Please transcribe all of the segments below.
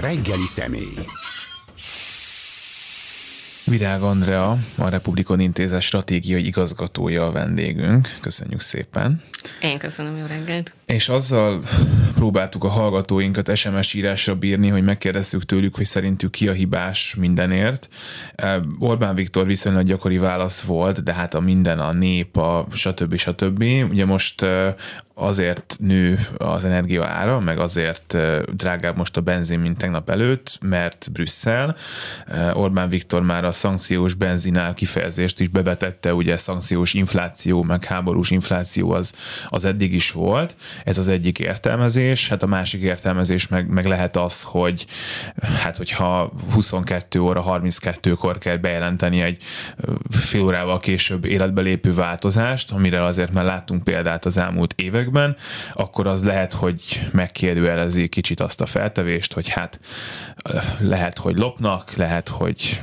reggeli személy. Virág Andrea, a Republikon Intézet stratégiai igazgatója a vendégünk. Köszönjük szépen. Én köszönöm, jó reggelt és azzal próbáltuk a hallgatóinkat SMS írásra bírni, hogy megkérdeztük tőlük, hogy szerintük ki a hibás mindenért. Orbán Viktor viszonylag gyakori válasz volt, de hát a minden, a nép, a stb. stb. Ugye most azért nő az energia ára, meg azért drágább most a benzin, mint tegnap előtt, mert Brüsszel. Orbán Viktor már a szankciós benzinál kifejezést is bevetette, ugye szankciós infláció, meg háborús infláció az, az eddig is volt, ez az egyik értelmezés, hát a másik értelmezés meg, meg lehet az, hogy hát hogyha 22 óra 32-kor kell bejelenteni egy fél órával később életbe lépő változást, amire azért már láttunk példát az elmúlt években, akkor az lehet, hogy megkérdőjelezi kicsit azt a feltevést, hogy hát lehet, hogy lopnak, lehet, hogy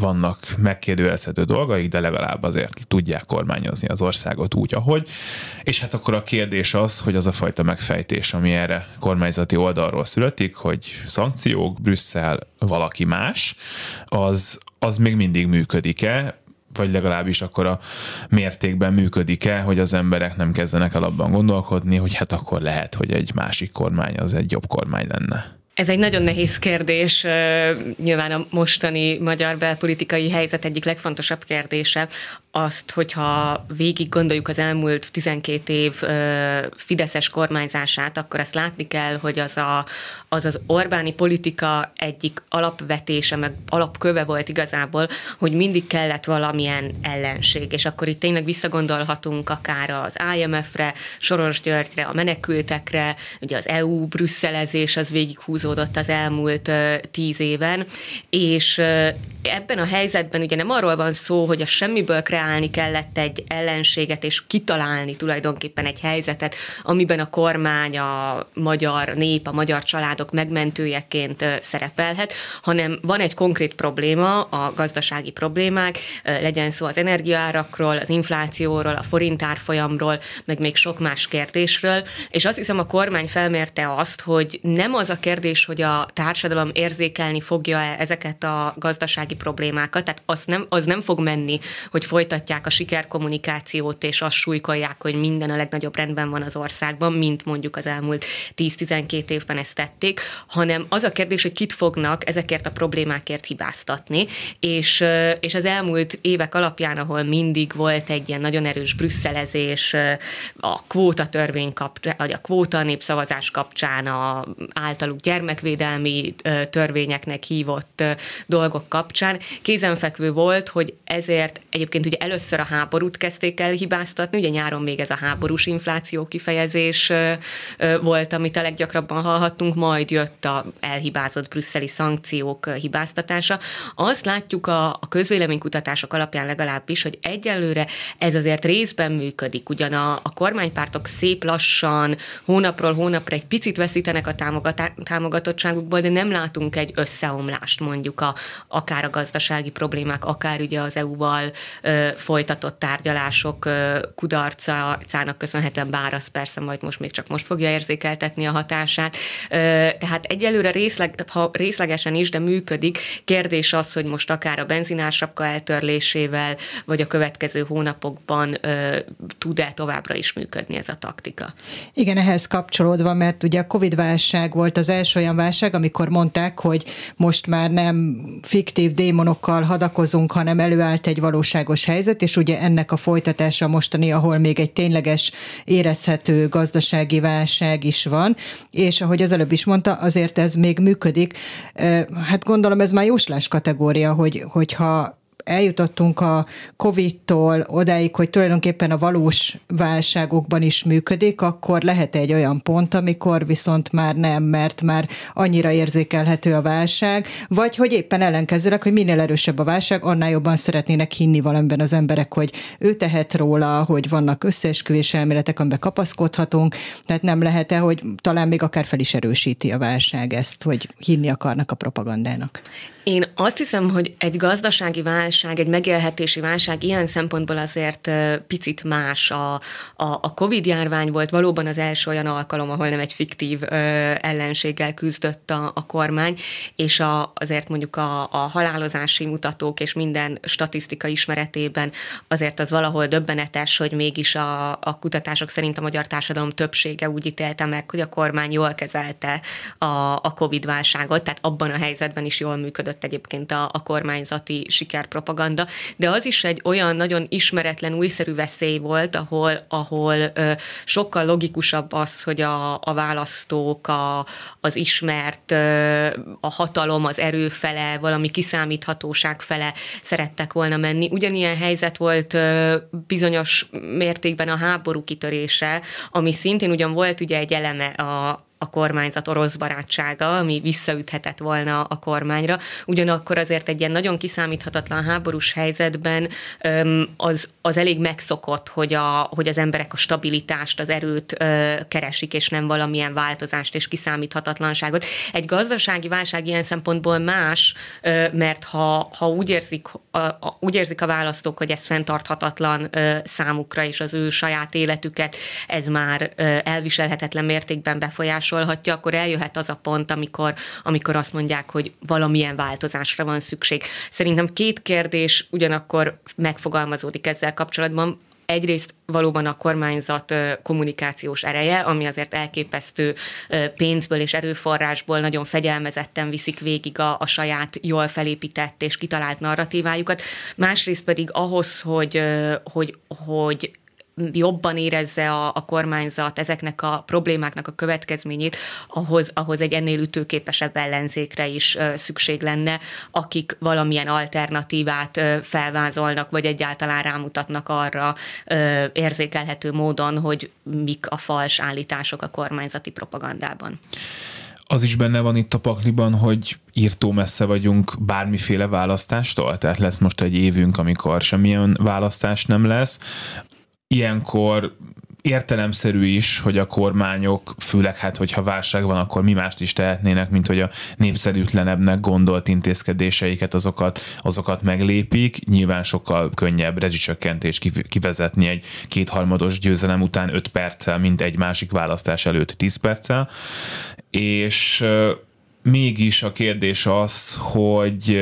vannak megkérdőjelezhető dolgaik, de legalább azért tudják kormányozni az országot úgy, ahogy. És hát akkor a kérdés az, hogy az a a fajta megfejtés, ami erre kormányzati oldalról születik, hogy szankciók, Brüsszel, valaki más, az, az még mindig működik-e, vagy legalábbis akkor a mértékben működik-e, hogy az emberek nem kezdenek el abban gondolkodni, hogy hát akkor lehet, hogy egy másik kormány az egy jobb kormány lenne. Ez egy nagyon nehéz kérdés, nyilván a mostani magyar belpolitikai helyzet egyik legfontosabb kérdése, azt, hogyha végig gondoljuk az elmúlt 12 év Fideszes kormányzását, akkor ezt látni kell, hogy az a, az, az Orbáni politika egyik alapvetése, meg alapköve volt igazából, hogy mindig kellett valamilyen ellenség, és akkor itt tényleg visszagondolhatunk akár az IMF-re, Soros Györgyre, a menekültekre, ugye az EU brüsszelezés az végighúzódott az elmúlt tíz éven, és ebben a helyzetben ugye nem arról van szó, hogy a semmiből kreál kreálni kellett egy ellenséget, és kitalálni tulajdonképpen egy helyzetet, amiben a kormány, a magyar nép, a magyar családok megmentőjeként szerepelhet, hanem van egy konkrét probléma, a gazdasági problémák, legyen szó az energiárakról, az inflációról, a forintárfolyamról, meg még sok más kérdésről, és azt hiszem a kormány felmérte azt, hogy nem az a kérdés, hogy a társadalom érzékelni fogja -e ezeket a gazdasági problémákat, tehát az nem, az nem fog menni, hogy folyt folytatják a sikerkommunikációt, és azt súlykolják, hogy minden a legnagyobb rendben van az országban, mint mondjuk az elmúlt 10-12 évben ezt tették, hanem az a kérdés, hogy kit fognak ezekért a problémákért hibáztatni, és, és az elmúlt évek alapján, ahol mindig volt egy ilyen nagyon erős brüsszelezés, a kvóta törvény kapcsán, vagy a kvóta népszavazás kapcsán, a általuk gyermekvédelmi törvényeknek hívott dolgok kapcsán, kézenfekvő volt, hogy ezért egyébként ugye először a háborút kezdték el hibáztatni, ugye nyáron még ez a háborús infláció kifejezés volt, amit a leggyakrabban hallhattunk, majd jött a elhibázott brüsszeli szankciók hibáztatása. Azt látjuk a, a közvéleménykutatások alapján legalábbis, hogy egyelőre ez azért részben működik, ugyan a, a kormánypártok szép lassan, hónapról hónapra egy picit veszítenek a támogatá- támogatottságukból, de nem látunk egy összeomlást mondjuk a, akár a gazdasági problémák, akár ugye az EU-val ö, folytatott tárgyalások kudarcának köszönhetően, bár az persze majd most még csak most fogja érzékeltetni a hatását. Tehát egyelőre részleg, ha részlegesen is, de működik. Kérdés az, hogy most akár a benzinársapka eltörlésével, vagy a következő hónapokban tud-e továbbra is működni ez a taktika. Igen, ehhez kapcsolódva, mert ugye a Covid-válság volt az első olyan válság, amikor mondták, hogy most már nem fiktív démonokkal hadakozunk, hanem előállt egy valóságos helyzet, helyzet, és ugye ennek a folytatása mostani, ahol még egy tényleges érezhető gazdasági válság is van, és ahogy az előbb is mondta, azért ez még működik. Hát gondolom ez már jóslás kategória, hogy, hogyha eljutottunk a COVID-tól odáig, hogy tulajdonképpen a valós válságokban is működik, akkor lehet egy olyan pont, amikor viszont már nem, mert már annyira érzékelhető a válság, vagy hogy éppen ellenkezőleg, hogy minél erősebb a válság, annál jobban szeretnének hinni valamiben az emberek, hogy ő tehet róla, hogy vannak összeesküvés elméletek, amiben kapaszkodhatunk, tehát nem lehet-e, hogy talán még akár fel is erősíti a válság ezt, hogy hinni akarnak a propagandának. Én azt hiszem, hogy egy gazdasági válság válság, egy megélhetési válság ilyen szempontból azért picit más. A, a, a COVID-járvány volt valóban az első olyan alkalom, ahol nem egy fiktív ö, ellenséggel küzdött a, a kormány, és a, azért mondjuk a, a halálozási mutatók és minden statisztika ismeretében azért az valahol döbbenetes, hogy mégis a, a kutatások szerint a magyar társadalom többsége úgy ítélte meg, hogy a kormány jól kezelte a, a COVID-válságot, tehát abban a helyzetben is jól működött egyébként a, a kormányzati sikerprogram propaganda, de az is egy olyan nagyon ismeretlen, újszerű veszély volt, ahol, ahol ö, sokkal logikusabb az, hogy a, a választók, a, az ismert, ö, a hatalom, az erő fele, valami kiszámíthatóság fele szerettek volna menni. Ugyanilyen helyzet volt ö, bizonyos mértékben a háború kitörése, ami szintén ugyan volt ugye egy eleme a, a kormányzat orosz barátsága, ami visszaüthetett volna a kormányra. Ugyanakkor azért egy ilyen nagyon kiszámíthatatlan háborús helyzetben az, az elég megszokott, hogy, a, hogy az emberek a stabilitást, az erőt keresik, és nem valamilyen változást és kiszámíthatatlanságot. Egy gazdasági válság ilyen szempontból más, mert ha, ha úgy, érzik, a, úgy érzik a választók, hogy ez fenntarthatatlan számukra, és az ő saját életüket ez már elviselhetetlen mértékben befolyás befolyásolhatja, akkor eljöhet az a pont, amikor, amikor azt mondják, hogy valamilyen változásra van szükség. Szerintem két kérdés ugyanakkor megfogalmazódik ezzel kapcsolatban egyrészt valóban a kormányzat kommunikációs ereje, ami azért elképesztő pénzből és erőforrásból nagyon fegyelmezetten viszik végig a, a saját jól felépített és kitalált narratívájukat. Másrészt pedig ahhoz, hogy, hogy, hogy jobban érezze a, a kormányzat ezeknek a problémáknak a következményét, ahhoz, ahhoz egy ennél ütőképesebb ellenzékre is szükség lenne, akik valamilyen alternatívát felvázolnak, vagy egyáltalán rámutatnak arra érzékelhető módon, hogy mik a fals állítások a kormányzati propagandában. Az is benne van itt a pakliban, hogy írtó messze vagyunk bármiféle választástól, tehát lesz most egy évünk, amikor semmilyen választás nem lesz ilyenkor értelemszerű is, hogy a kormányok, főleg hát, hogyha válság van, akkor mi mást is tehetnének, mint hogy a népszerűtlenebbnek gondolt intézkedéseiket, azokat, azokat meglépik. Nyilván sokkal könnyebb rezsicsökkentés kivezetni egy kétharmados győzelem után 5 perccel, mint egy másik választás előtt 10 perccel. És mégis a kérdés az, hogy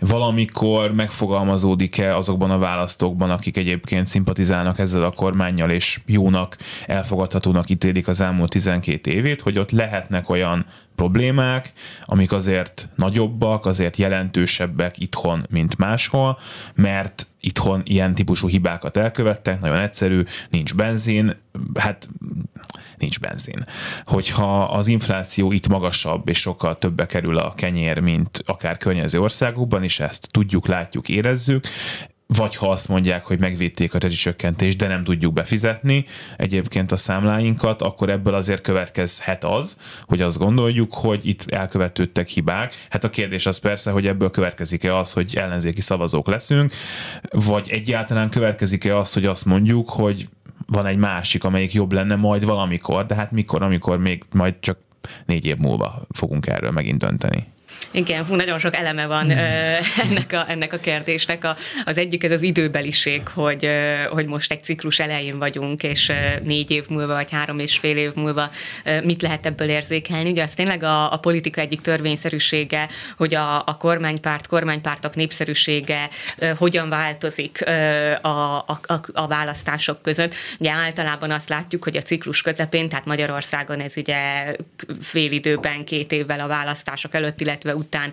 valamikor megfogalmazódik-e azokban a választókban, akik egyébként szimpatizálnak ezzel a kormányjal, és jónak, elfogadhatónak ítélik az elmúlt 12 évét, hogy ott lehetnek olyan problémák, amik azért nagyobbak, azért jelentősebbek itthon, mint máshol, mert itthon ilyen típusú hibákat elkövettek, nagyon egyszerű, nincs benzin, hát nincs benzin. Hogyha az infláció itt magasabb és sokkal többe kerül a kenyér, mint akár környező országokban, és ezt tudjuk, látjuk, érezzük, vagy ha azt mondják, hogy megvédték a rezsicsökkentést, de nem tudjuk befizetni egyébként a számláinkat, akkor ebből azért következhet az, hogy azt gondoljuk, hogy itt elkövetődtek hibák. Hát a kérdés az persze, hogy ebből következik-e az, hogy ellenzéki szavazók leszünk, vagy egyáltalán következik-e az, hogy azt mondjuk, hogy van egy másik, amelyik jobb lenne majd valamikor, de hát mikor, amikor még majd csak négy év múlva fogunk erről megint dönteni. Igen, fú, nagyon sok eleme van hmm. ö, ennek, a, ennek a kérdésnek. A, az egyik ez az időbeliség, hogy, ö, hogy most egy ciklus elején vagyunk, és ö, négy év múlva, vagy három és fél év múlva ö, mit lehet ebből érzékelni. Ugye az tényleg a, a politika egyik törvényszerűsége, hogy a, a kormánypárt, kormánypártok népszerűsége ö, hogyan változik ö, a, a, a választások között. Ugye általában azt látjuk, hogy a ciklus közepén, tehát Magyarországon ez ugye fél időben, két évvel a választások előtt, illetve éve után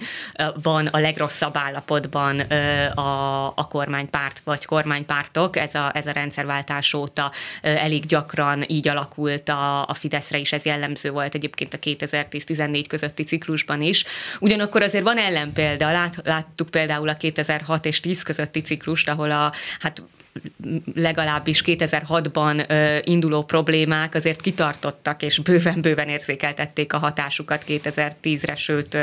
van a legrosszabb állapotban a, a kormánypárt vagy kormánypártok. Ez a, ez a rendszerváltás óta elég gyakran így alakult a, a Fideszre is, ez jellemző volt egyébként a 2010-14 közötti ciklusban is. Ugyanakkor azért van ellenpélda, Lát, láttuk például a 2006 és 10 közötti ciklust, ahol a, hát legalábbis 2006-ban induló problémák azért kitartottak, és bőven-bőven érzékeltették a hatásukat 2010-re, sőt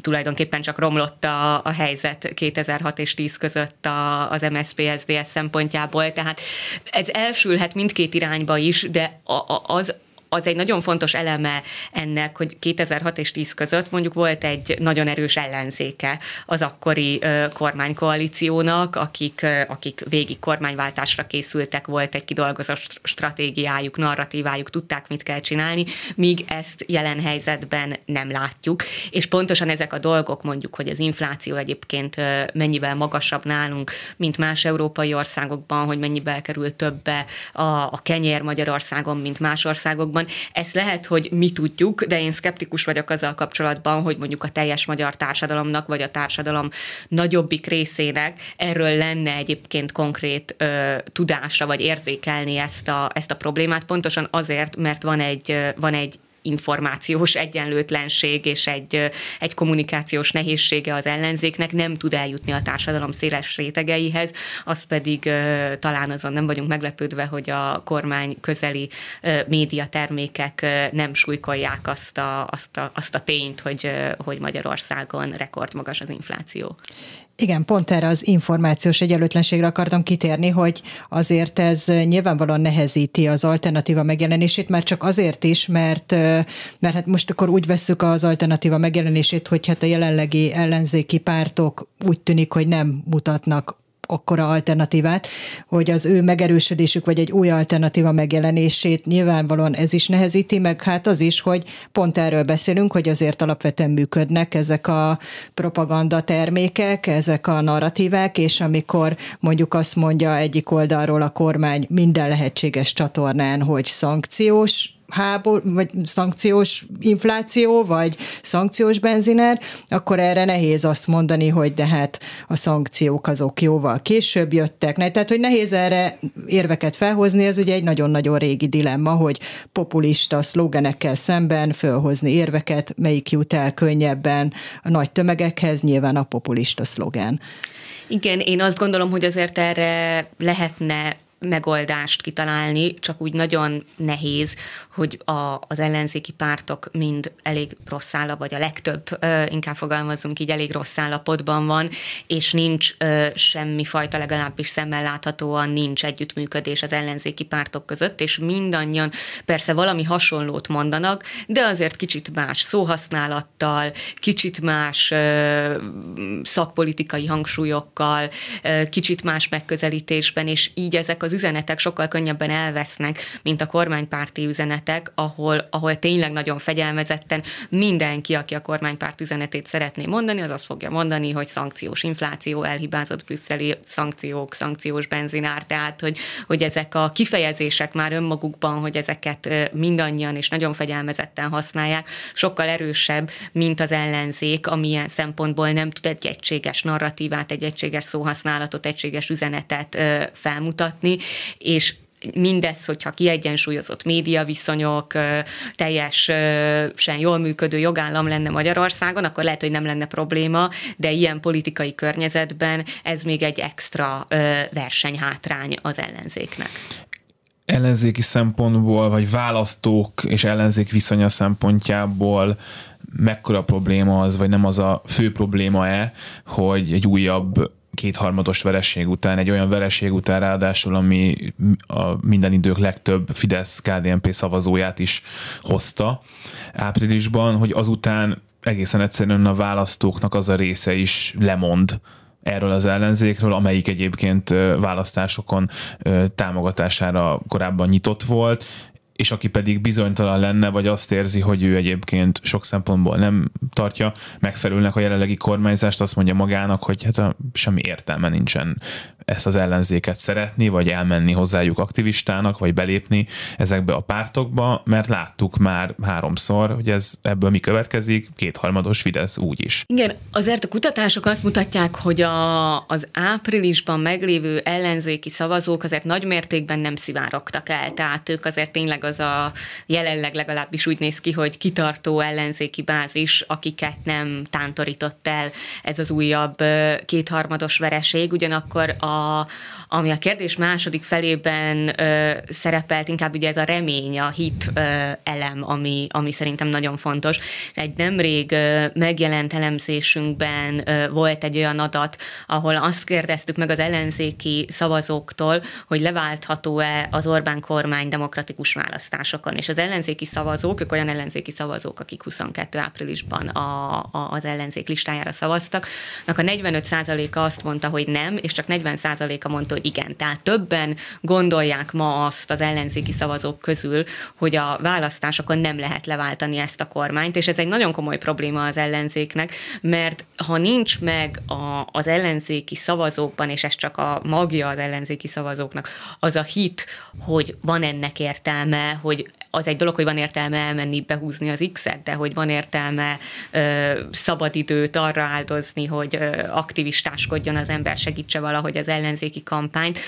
tulajdonképpen csak romlott a, a helyzet 2006 és 10 között a, az MSZP SZDSZ szempontjából, tehát ez elsülhet mindkét irányba is, de a, a, az az egy nagyon fontos eleme ennek, hogy 2006 és 10 között mondjuk volt egy nagyon erős ellenzéke az akkori kormánykoalíciónak, akik, akik végig kormányváltásra készültek, volt egy kidolgozott stratégiájuk, narratívájuk, tudták, mit kell csinálni, míg ezt jelen helyzetben nem látjuk. És pontosan ezek a dolgok, mondjuk, hogy az infláció egyébként mennyivel magasabb nálunk, mint más európai országokban, hogy mennyivel kerül többe a, a kenyér Magyarországon, mint más országokban, otthon. Ezt lehet, hogy mi tudjuk, de én szkeptikus vagyok azzal kapcsolatban, hogy mondjuk a teljes magyar társadalomnak, vagy a társadalom nagyobbik részének erről lenne egyébként konkrét ö, tudásra, vagy érzékelni ezt a, ezt a problémát, pontosan azért, mert van egy, van egy információs egyenlőtlenség és egy, egy kommunikációs nehézsége az ellenzéknek nem tud eljutni a társadalom széles rétegeihez, az pedig talán azon nem vagyunk meglepődve, hogy a kormány közeli médiatermékek nem súlykolják azt a, azt a, azt a tényt, hogy, hogy Magyarországon rekordmagas az infláció. Igen, pont erre az információs egyenlőtlenségre akartam kitérni, hogy azért ez nyilvánvalóan nehezíti az alternatíva megjelenését, már csak azért is, mert, mert hát most akkor úgy vesszük az alternatíva megjelenését, hogy hát a jelenlegi ellenzéki pártok úgy tűnik, hogy nem mutatnak akkora alternatívát, hogy az ő megerősödésük vagy egy új alternatíva megjelenését nyilvánvalóan ez is nehezíti, meg hát az is, hogy pont erről beszélünk, hogy azért alapvetően működnek ezek a propaganda termékek, ezek a narratívák, és amikor mondjuk azt mondja egyik oldalról a kormány minden lehetséges csatornán, hogy szankciós, háború, vagy szankciós infláció, vagy szankciós benziner, akkor erre nehéz azt mondani, hogy de hát a szankciók azok jóval később jöttek. Ne? Tehát, hogy nehéz erre érveket felhozni, ez ugye egy nagyon-nagyon régi dilemma, hogy populista szlogenekkel szemben fölhozni érveket, melyik jut el könnyebben a nagy tömegekhez, nyilván a populista szlogen. Igen, én azt gondolom, hogy azért erre lehetne megoldást kitalálni, csak úgy nagyon nehéz, hogy a, az ellenzéki pártok mind elég rossz állap, vagy a legtöbb, inkább fogalmazunk így, elég rossz állapotban van, és nincs semmi fajta, legalábbis szemmel láthatóan nincs együttműködés az ellenzéki pártok között, és mindannyian persze valami hasonlót mondanak, de azért kicsit más szóhasználattal, kicsit más szakpolitikai hangsúlyokkal, kicsit más megközelítésben, és így ezek az üzenetek sokkal könnyebben elvesznek, mint a kormánypárti üzenet tüntetek, ahol, ahol tényleg nagyon fegyelmezetten mindenki, aki a kormánypárt üzenetét szeretné mondani, az azt fogja mondani, hogy szankciós infláció, elhibázott brüsszeli szankciók, szankciós benzinár, tehát hogy, hogy ezek a kifejezések már önmagukban, hogy ezeket mindannyian és nagyon fegyelmezetten használják, sokkal erősebb, mint az ellenzék, amilyen szempontból nem tud egy egységes narratívát, egy egységes szóhasználatot, egységes üzenetet felmutatni, és mindez, hogyha kiegyensúlyozott viszonyok teljesen jól működő jogállam lenne Magyarországon, akkor lehet, hogy nem lenne probléma, de ilyen politikai környezetben ez még egy extra versenyhátrány az ellenzéknek ellenzéki szempontból, vagy választók és ellenzék viszonya szempontjából mekkora probléma az, vagy nem az a fő probléma-e, hogy egy újabb kétharmados vereség után, egy olyan vereség után ráadásul, ami a minden idők legtöbb fidesz KDNP szavazóját is hozta áprilisban, hogy azután egészen egyszerűen a választóknak az a része is lemond erről az ellenzékről, amelyik egyébként választásokon támogatására korábban nyitott volt, és aki pedig bizonytalan lenne, vagy azt érzi, hogy ő egyébként sok szempontból nem tartja megfelelőnek a jelenlegi kormányzást, azt mondja magának, hogy hát semmi értelme nincsen ezt az ellenzéket szeretni, vagy elmenni hozzájuk aktivistának, vagy belépni ezekbe a pártokba, mert láttuk már háromszor, hogy ez ebből mi következik, kétharmados Fidesz úgy is. Igen, azért a kutatások azt mutatják, hogy a, az áprilisban meglévő ellenzéki szavazók azért nagy mértékben nem szivárogtak el, tehát ők azért tényleg az az a jelenleg legalábbis úgy néz ki, hogy kitartó ellenzéki bázis, akiket nem tántorított el ez az újabb kétharmados vereség, ugyanakkor a, ami a kérdés második felében ö, szerepelt, inkább ugye ez a remény, a hit ö, elem, ami, ami szerintem nagyon fontos. Egy nemrég ö, megjelent elemzésünkben ö, volt egy olyan adat, ahol azt kérdeztük meg az ellenzéki szavazóktól, hogy leváltható-e az Orbán kormány demokratikus választásokon. És az ellenzéki szavazók, ők olyan ellenzéki szavazók, akik 22 áprilisban a, a, az ellenzék listájára szavaztak, a 45%-a azt mondta, hogy nem, és csak 40%-a mondta, hogy hogy igen. Tehát többen gondolják ma azt az ellenzéki szavazók közül, hogy a választásokon nem lehet leváltani ezt a kormányt, és ez egy nagyon komoly probléma az ellenzéknek, mert ha nincs meg a, az ellenzéki szavazókban, és ez csak a magja az ellenzéki szavazóknak, az a hit, hogy van ennek értelme, hogy az egy dolog, hogy van értelme elmenni, behúzni az X-et, de hogy van értelme ö, szabadidőt arra áldozni, hogy ö, aktivistáskodjon az ember, segítse valahogy az ellenzéki kampányt,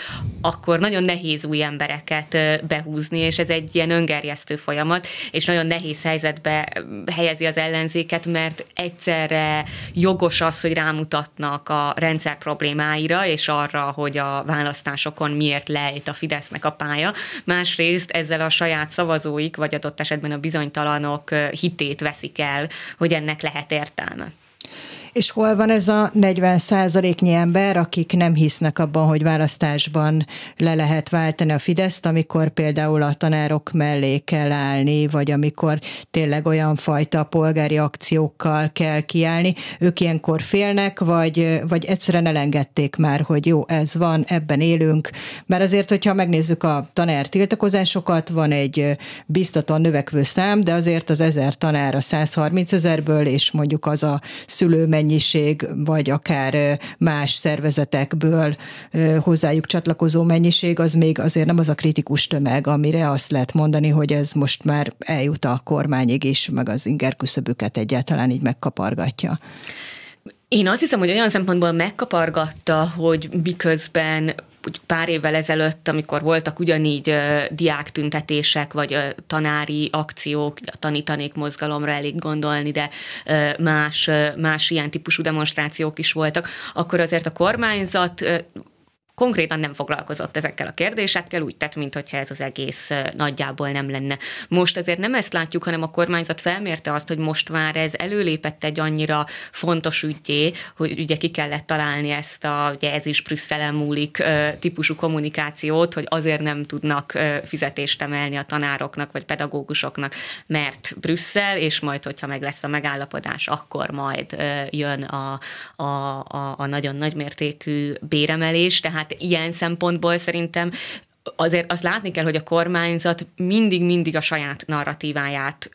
akkor nagyon nehéz új embereket ö, behúzni, és ez egy ilyen öngerjesztő folyamat, és nagyon nehéz helyzetbe helyezi az ellenzéket, mert egyszerre jogos az, hogy rámutatnak a rendszer problémáira, és arra, hogy a választásokon miért lejt a Fidesznek a pálya. Másrészt ezzel a saját szavazó szavazóik, vagy adott esetben a bizonytalanok hitét veszik el, hogy ennek lehet értelme. És hol van ez a 40 százaléknyi ember, akik nem hisznek abban, hogy választásban le lehet váltani a Fideszt, amikor például a tanárok mellé kell állni, vagy amikor tényleg olyan fajta polgári akciókkal kell kiállni. Ők ilyenkor félnek, vagy, vagy egyszerűen elengedték már, hogy jó, ez van, ebben élünk. Mert azért, hogyha megnézzük a tanár tiltakozásokat, van egy biztatóan növekvő szám, de azért az ezer a 130 ezerből, és mondjuk az a szülő mennyiség, vagy akár más szervezetekből hozzájuk csatlakozó mennyiség, az még azért nem az a kritikus tömeg, amire azt lehet mondani, hogy ez most már eljut a kormányig is, meg az inger küszöbüket egyáltalán így megkapargatja. Én azt hiszem, hogy olyan szempontból megkapargatta, hogy miközben pár évvel ezelőtt, amikor voltak ugyanígy diáktüntetések, vagy tanári akciók, a tanítanék mozgalomra elég gondolni, de más, más ilyen típusú demonstrációk is voltak, akkor azért a kormányzat konkrétan nem foglalkozott ezekkel a kérdésekkel, úgy tett, mintha ez az egész nagyjából nem lenne. Most azért nem ezt látjuk, hanem a kormányzat felmérte azt, hogy most már ez előlépett egy annyira fontos ügyé, hogy ugye ki kellett találni ezt a, ugye ez is Brüsszelen múlik típusú kommunikációt, hogy azért nem tudnak fizetést emelni a tanároknak vagy pedagógusoknak, mert Brüsszel, és majd, hogyha meg lesz a megállapodás, akkor majd jön a, a, a, a nagyon nagymértékű béremelés, tehát tehát ilyen szempontból szerintem azért azt látni kell, hogy a kormányzat mindig-mindig a saját narratíváját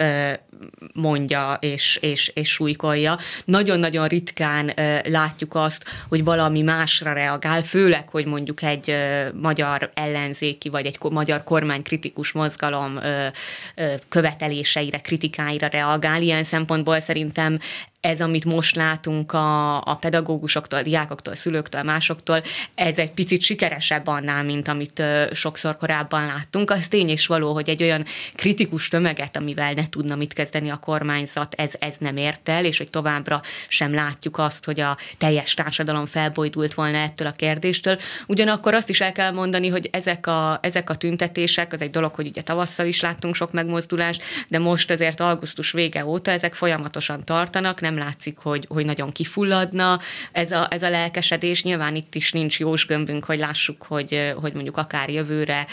mondja és, és, és súlykolja. Nagyon-nagyon ritkán látjuk azt, hogy valami másra reagál, főleg, hogy mondjuk egy magyar ellenzéki vagy egy magyar kormánykritikus mozgalom követeléseire, kritikáira reagál. Ilyen szempontból szerintem ez, amit most látunk a, a pedagógusoktól, a diákoktól, a szülőktől, másoktól, ez egy picit sikeresebb annál, mint amit ö, sokszor korábban láttunk. Az tény és való, hogy egy olyan kritikus tömeget, amivel ne tudna mit kezdeni a kormányzat, ez, ez nem ért el, és hogy továbbra sem látjuk azt, hogy a teljes társadalom felbojdult volna ettől a kérdéstől. Ugyanakkor azt is el kell mondani, hogy ezek a, ezek a tüntetések, az egy dolog, hogy ugye tavasszal is láttunk sok megmozdulást, de most azért augusztus vége óta ezek folyamatosan tartanak, nem látszik, hogy, hogy nagyon kifulladna ez a, ez a lelkesedés. Nyilván itt is nincs jós gömbünk, hogy lássuk, hogy, hogy mondjuk akár jövőre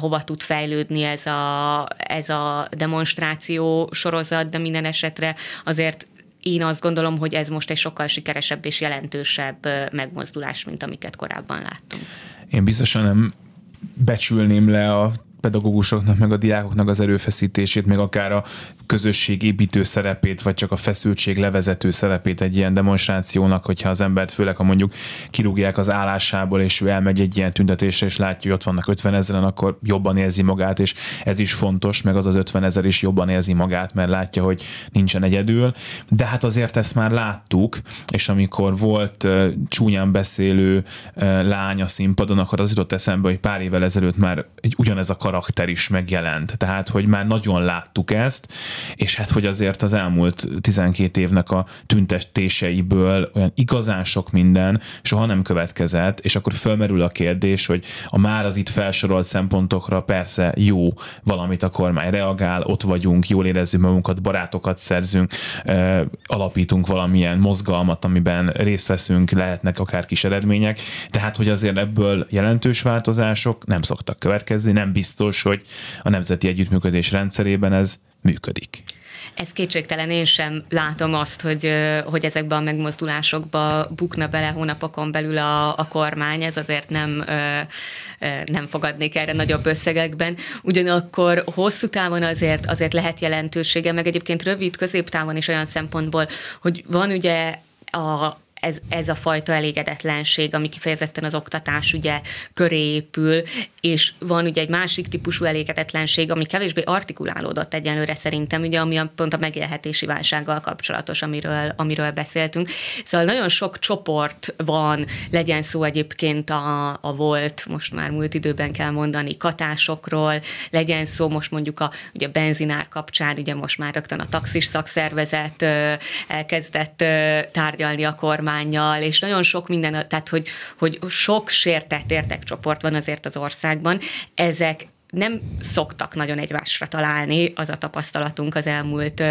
hova tud fejlődni ez a, ez a demonstráció sorozat, de minden esetre azért én azt gondolom, hogy ez most egy sokkal sikeresebb és jelentősebb megmozdulás, mint amiket korábban láttunk. Én biztosan nem becsülném le a pedagógusoknak, meg a diákoknak az erőfeszítését, meg akár a közösség építő szerepét, vagy csak a feszültség levezető szerepét egy ilyen demonstrációnak, hogyha az embert főleg, ha mondjuk kirúgják az állásából, és ő elmegy egy ilyen tüntetésre, és látja, hogy ott vannak 50 ezeren, akkor jobban érzi magát, és ez is fontos, meg az az 50 ezer is jobban érzi magát, mert látja, hogy nincsen egyedül. De hát azért ezt már láttuk, és amikor volt csúnyán beszélő lány a színpadon, akkor az jutott eszembe, hogy pár évvel ezelőtt már egy ugyanez a kar karakter is megjelent. Tehát, hogy már nagyon láttuk ezt, és hát, hogy azért az elmúlt 12 évnek a tüntetéseiből olyan igazán sok minden soha nem következett, és akkor fölmerül a kérdés, hogy a már az itt felsorolt szempontokra persze jó valamit a kormány reagál, ott vagyunk, jól érezzük magunkat, barátokat szerzünk, alapítunk valamilyen mozgalmat, amiben részt veszünk, lehetnek akár kis eredmények, tehát, hogy azért ebből jelentős változások nem szoktak következni, nem biztos, biztos, hogy a nemzeti együttműködés rendszerében ez működik. Ez kétségtelen, én sem látom azt, hogy, hogy ezekben a megmozdulásokba bukna bele hónapokon belül a, a kormány, ez azért nem, nem fogadnék erre nagyobb összegekben. Ugyanakkor hosszú távon azért, azért lehet jelentősége, meg egyébként rövid középtávon is olyan szempontból, hogy van ugye a ez, ez a fajta elégedetlenség, ami kifejezetten az oktatás ugye köré épül, és van ugye egy másik típusú elégedetlenség, ami kevésbé artikulálódott egyenlőre szerintem, ugye, ami pont a megélhetési válsággal kapcsolatos, amiről, amiről beszéltünk. Szóval nagyon sok csoport van, legyen szó egyébként a, a volt, most már múlt időben kell mondani, katásokról, legyen szó most mondjuk a ugye benzinár kapcsán, ugye most már rögtön a taxis szakszervezet elkezdett tárgyalni a kormány, kampányjal, és nagyon sok minden, tehát hogy, hogy sok sértett csoport van azért az országban, ezek nem szoktak nagyon egymásra találni, az a tapasztalatunk az elmúlt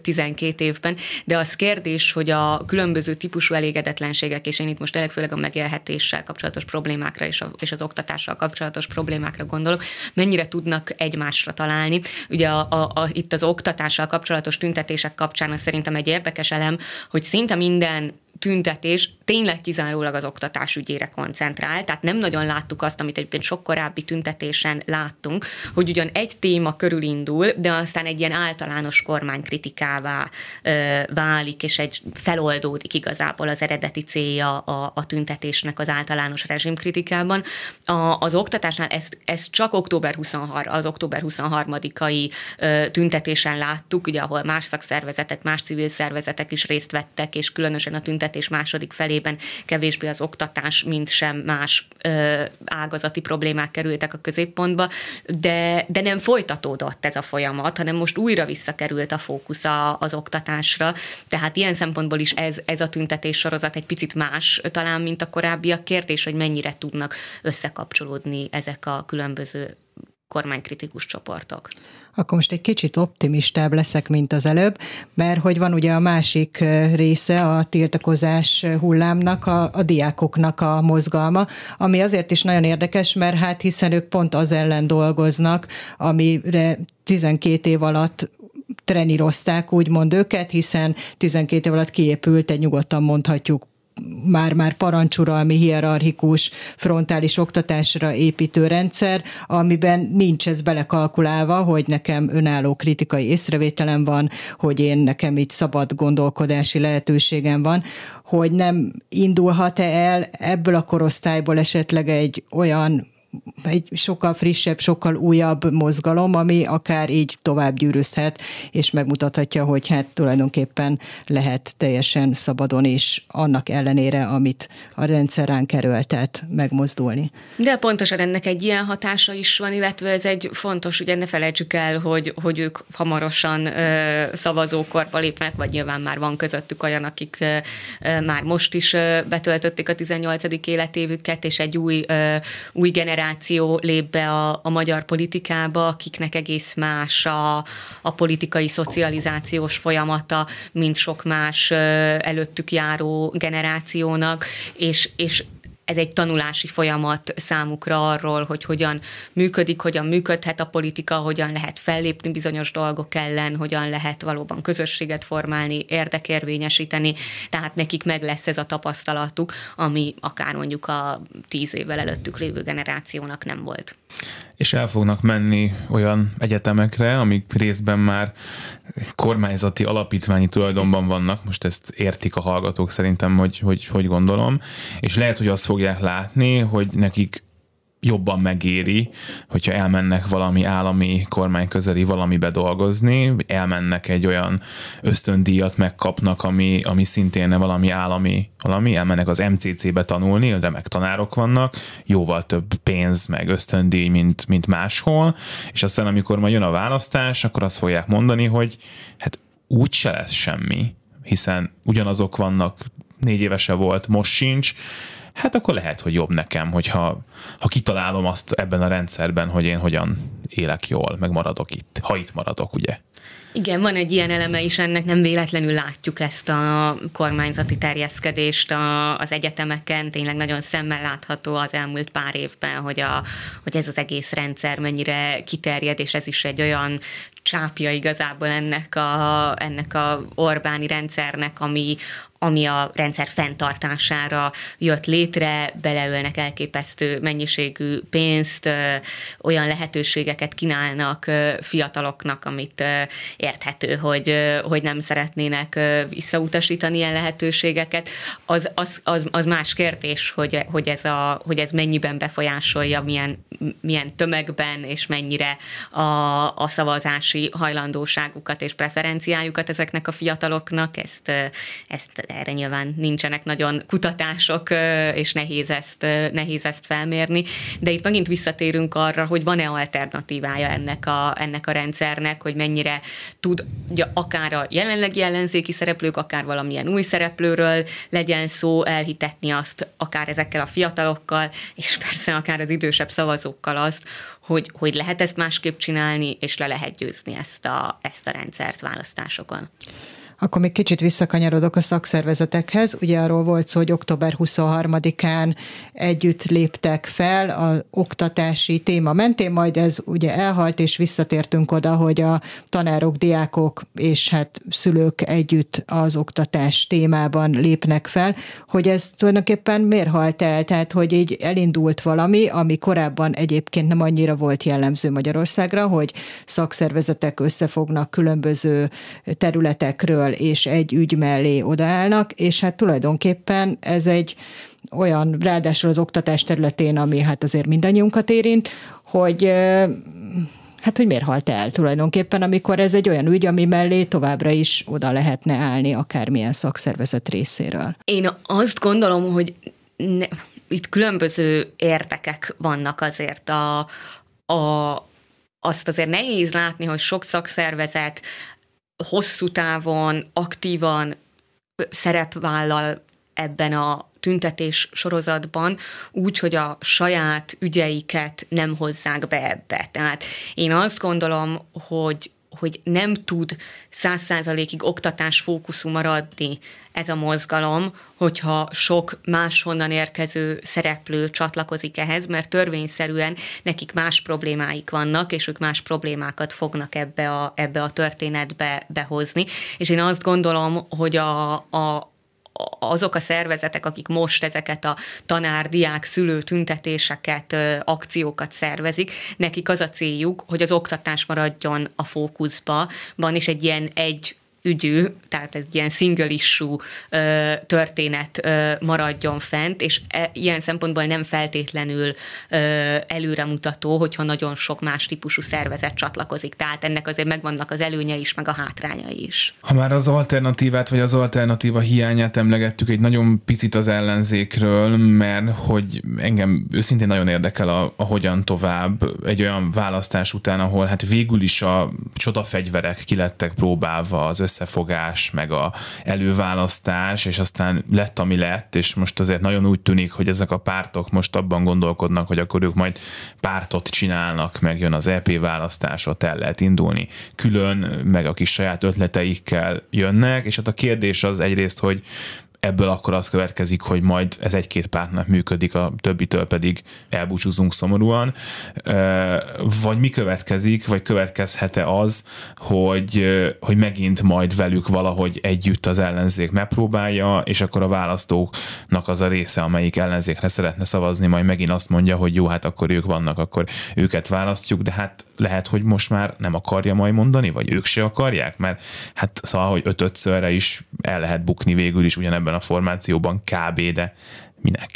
12 évben, de az kérdés, hogy a különböző típusú elégedetlenségek, és én itt most tényleg főleg a megélhetéssel kapcsolatos problémákra és, a, és az oktatással kapcsolatos problémákra gondolok, mennyire tudnak egymásra találni. Ugye a, a, a, itt az oktatással kapcsolatos tüntetések kapcsán az szerintem egy érdekes elem, hogy szinte minden tüntetés tényleg kizárólag az oktatás ügyére koncentrál, tehát nem nagyon láttuk azt, amit egyébként sok korábbi tüntetésen láttunk, hogy ugyan egy téma körül indul, de aztán egy ilyen általános kormánykritikává ö, válik, és egy feloldódik igazából az eredeti célja a, a tüntetésnek az általános rezsimkritikában. A, az oktatásnál ez, ez csak október 23, az október 23-ai ö, tüntetésen láttuk, ugye ahol más szakszervezetek, más civil szervezetek is részt vettek, és különösen a tüntetés és második felében kevésbé az oktatás, mint sem más ö, ágazati problémák kerültek a középpontba, de, de nem folytatódott ez a folyamat, hanem most újra visszakerült a fókusz a, az oktatásra, tehát ilyen szempontból is ez, ez a tüntetés sorozat egy picit más talán, mint a korábbiak kérdés, hogy mennyire tudnak összekapcsolódni ezek a különböző kormánykritikus csoportok. Akkor most egy kicsit optimistább leszek, mint az előbb, mert hogy van ugye a másik része a tiltakozás hullámnak, a, a diákoknak a mozgalma, ami azért is nagyon érdekes, mert hát hiszen ők pont az ellen dolgoznak, amire 12 év alatt trenírozták úgymond őket, hiszen 12 év alatt kiépült egy nyugodtan mondhatjuk már-már parancsuralmi, hierarchikus, frontális oktatásra építő rendszer, amiben nincs ez belekalkulálva, hogy nekem önálló kritikai észrevételem van, hogy én nekem itt szabad gondolkodási lehetőségem van, hogy nem indulhat-e el ebből a korosztályból esetleg egy olyan egy sokkal frissebb, sokkal újabb mozgalom, ami akár így tovább gyűrűzhet, és megmutathatja, hogy hát tulajdonképpen lehet teljesen szabadon is annak ellenére, amit a rendszer ránk erőltet megmozdulni. De pontosan ennek egy ilyen hatása is van, illetve ez egy fontos, ugye ne felejtsük el, hogy, hogy ők hamarosan ö, szavazókorba lépnek, vagy nyilván már van közöttük olyan, akik ö, már most is ö, betöltötték a 18. életévüket, és egy új, ö, új generáció generáció lép be a, a magyar politikába, akiknek egész más a, a politikai szocializációs folyamata, mint sok más előttük járó generációnak, és, és ez egy tanulási folyamat számukra arról, hogy hogyan működik, hogyan működhet a politika, hogyan lehet fellépni bizonyos dolgok ellen, hogyan lehet valóban közösséget formálni, érdekérvényesíteni, tehát nekik meg lesz ez a tapasztalatuk, ami akár mondjuk a tíz évvel előttük lévő generációnak nem volt és el fognak menni olyan egyetemekre, amik részben már kormányzati alapítványi tulajdonban vannak, most ezt értik a hallgatók szerintem, hogy hogy, hogy gondolom, és lehet, hogy azt fogják látni, hogy nekik jobban megéri, hogyha elmennek valami állami kormány közeli valamibe dolgozni, elmennek egy olyan ösztöndíjat megkapnak, ami, ami szintén valami állami, valami, elmennek az MCC-be tanulni, de meg tanárok vannak, jóval több pénz, meg ösztöndíj, mint, mint máshol, és aztán amikor majd jön a választás, akkor azt fogják mondani, hogy hát úgy se lesz semmi, hiszen ugyanazok vannak, négy évese volt, most sincs, hát akkor lehet, hogy jobb nekem, hogyha ha kitalálom azt ebben a rendszerben, hogy én hogyan élek jól, meg maradok itt, ha itt maradok, ugye? Igen, van egy ilyen eleme is ennek, nem véletlenül látjuk ezt a kormányzati terjeszkedést a, az egyetemeken, tényleg nagyon szemmel látható az elmúlt pár évben, hogy, a, hogy ez az egész rendszer mennyire kiterjed, és ez is egy olyan csápja igazából ennek a, ennek a Orbáni rendszernek, ami, ami a rendszer fenntartására jött létre, beleölnek elképesztő mennyiségű pénzt, olyan lehetőségeket kínálnak fiataloknak, amit érthető, hogy, hogy nem szeretnének visszautasítani ilyen lehetőségeket. Az, az, az, az más kérdés, hogy, hogy, ez a, hogy ez mennyiben befolyásolja, milyen, milyen tömegben, és mennyire a, a szavazási hajlandóságukat és preferenciájukat ezeknek a fiataloknak, ezt, ezt, Hát erre nyilván nincsenek nagyon kutatások, és nehéz ezt, nehéz ezt felmérni, de itt megint visszatérünk arra, hogy van-e alternatívája ennek a, ennek a rendszernek, hogy mennyire tud ugye, akár a jelenlegi ellenzéki szereplők, akár valamilyen új szereplőről legyen szó, elhitetni azt akár ezekkel a fiatalokkal, és persze akár az idősebb szavazókkal azt, hogy, hogy lehet ezt másképp csinálni, és le lehet győzni ezt a, ezt a rendszert választásokon. Akkor még kicsit visszakanyarodok a szakszervezetekhez. Ugye arról volt szó, hogy október 23-án együtt léptek fel a oktatási téma mentén, majd ez ugye elhalt, és visszatértünk oda, hogy a tanárok, diákok és hát szülők együtt az oktatás témában lépnek fel, hogy ez tulajdonképpen miért halt el? Tehát, hogy így elindult valami, ami korábban egyébként nem annyira volt jellemző Magyarországra, hogy szakszervezetek összefognak különböző területekről, ügyről és egy ügy mellé odaállnak, és hát tulajdonképpen ez egy olyan, ráadásul az oktatás területén, ami hát azért mindannyiunkat érint, hogy hát hogy miért halt el tulajdonképpen, amikor ez egy olyan ügy, ami mellé továbbra is oda lehetne állni akármilyen szakszervezet részéről. Én azt gondolom, hogy ne, itt különböző értekek vannak azért a, a azt azért nehéz látni, hogy sok szakszervezet hosszú távon, aktívan szerepvállal ebben a tüntetés sorozatban úgy, hogy a saját ügyeiket nem hozzák be ebbe. Tehát én azt gondolom, hogy hogy nem tud száz százalékig oktatás fókuszú maradni ez a mozgalom, hogyha sok máshonnan érkező szereplő csatlakozik ehhez, mert törvényszerűen nekik más problémáik vannak, és ők más problémákat fognak ebbe a, ebbe a történetbe behozni. És én azt gondolom, hogy a, a, azok a szervezetek, akik most ezeket a tanár, diák, szülő tüntetéseket, akciókat szervezik, nekik az a céljuk, hogy az oktatás maradjon a fókuszba, van is egy ilyen egy ügyű, tehát ez ilyen single issue történet maradjon fent, és e, ilyen szempontból nem feltétlenül előremutató, hogyha nagyon sok más típusú szervezet csatlakozik. Tehát ennek azért megvannak az előnye is, meg a hátránya is. Ha már az alternatívát, vagy az alternatíva hiányát emlegettük egy nagyon picit az ellenzékről, mert hogy engem őszintén nagyon érdekel a, a hogyan tovább egy olyan választás után, ahol hát végül is a csodafegyverek kilettek próbálva az összefogás, meg a előválasztás, és aztán lett, ami lett, és most azért nagyon úgy tűnik, hogy ezek a pártok most abban gondolkodnak, hogy akkor ők majd pártot csinálnak, meg jön az EP választás, ott el lehet indulni külön, meg a kis saját ötleteikkel jönnek, és hát a kérdés az egyrészt, hogy ebből akkor az következik, hogy majd ez egy-két pártnak működik, a többitől pedig elbúcsúzunk szomorúan. Vagy mi következik, vagy következhet-e az, hogy, hogy megint majd velük valahogy együtt az ellenzék megpróbálja, és akkor a választóknak az a része, amelyik ellenzékre szeretne szavazni, majd megint azt mondja, hogy jó, hát akkor ők vannak, akkor őket választjuk, de hát lehet, hogy most már nem akarja majd mondani, vagy ők se akarják, mert hát szóval, hogy ötszörre is el lehet bukni végül is ugyanebben a formációban kb, de minek?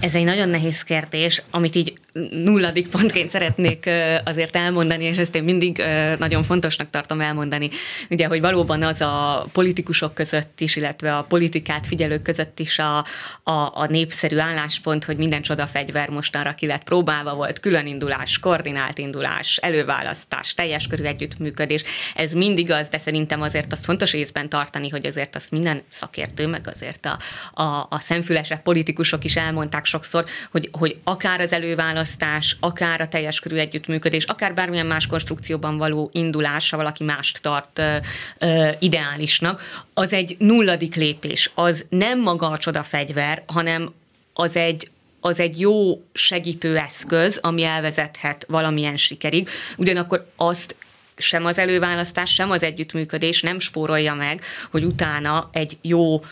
Ez egy nagyon nehéz kérdés, amit így nulladik pontként szeretnék azért elmondani, és ezt én mindig nagyon fontosnak tartom elmondani, ugye, hogy valóban az a politikusok között is, illetve a politikát figyelők között is a, a, a népszerű álláspont, hogy minden csoda fegyver mostanra ki lett próbálva volt, külön indulás, koordinált indulás, előválasztás, teljes körű együttműködés, ez mindig az, de szerintem azért azt fontos észben tartani, hogy azért azt minden szakértő, meg azért a, a, a szemfülesebb politikusok is elmondták sokszor, hogy, hogy akár az előválasztás, választás, akár a teljes körű együttműködés, akár bármilyen más konstrukcióban való indulása, valaki mást tart ö, ö, ideálisnak, az egy nulladik lépés. Az nem maga a csodafegyver, hanem az egy az egy jó segítő eszköz, ami elvezethet valamilyen sikerig, ugyanakkor azt sem az előválasztás, sem az együttműködés nem spórolja meg, hogy utána egy jó